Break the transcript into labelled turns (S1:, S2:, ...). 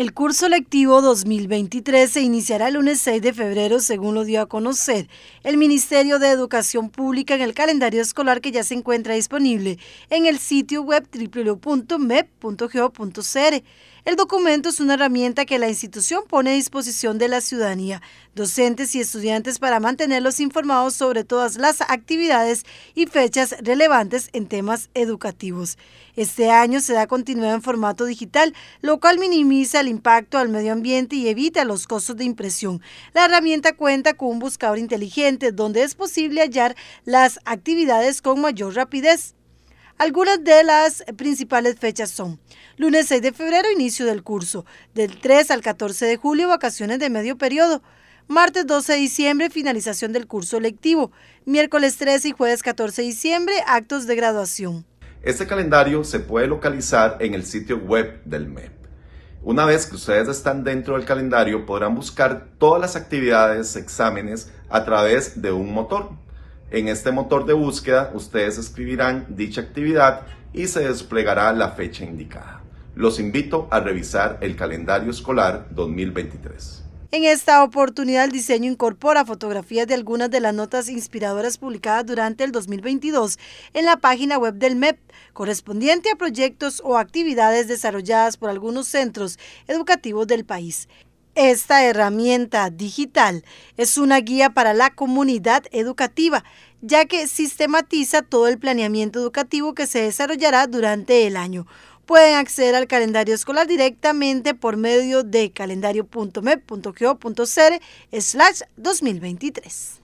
S1: El curso lectivo 2023 se iniciará el lunes 6 de febrero, según lo dio a conocer el Ministerio de Educación Pública en el calendario escolar que ya se encuentra disponible en el sitio web www.mep.go.cr. El documento es una herramienta que la institución pone a disposición de la ciudadanía docentes y estudiantes para mantenerlos informados sobre todas las actividades y fechas relevantes en temas educativos. Este año se da continuidad en formato digital, lo cual minimiza el impacto al medio ambiente y evita los costos de impresión. La herramienta cuenta con un buscador inteligente donde es posible hallar las actividades con mayor rapidez. Algunas de las principales fechas son lunes 6 de febrero, inicio del curso, del 3 al 14 de julio, vacaciones de medio periodo, Martes 12 de diciembre, finalización del curso lectivo. Miércoles 13 y jueves 14 de diciembre, actos de graduación.
S2: Este calendario se puede localizar en el sitio web del MEP. Una vez que ustedes están dentro del calendario, podrán buscar todas las actividades, exámenes a través de un motor. En este motor de búsqueda, ustedes escribirán dicha actividad y se desplegará la fecha indicada. Los invito a revisar el calendario escolar 2023.
S1: En esta oportunidad, el diseño incorpora fotografías de algunas de las notas inspiradoras publicadas durante el 2022 en la página web del MEP, correspondiente a proyectos o actividades desarrolladas por algunos centros educativos del país. Esta herramienta digital es una guía para la comunidad educativa, ya que sistematiza todo el planeamiento educativo que se desarrollará durante el año, pueden acceder al calendario escolar directamente por medio de calendario.mep.go.cr 2023.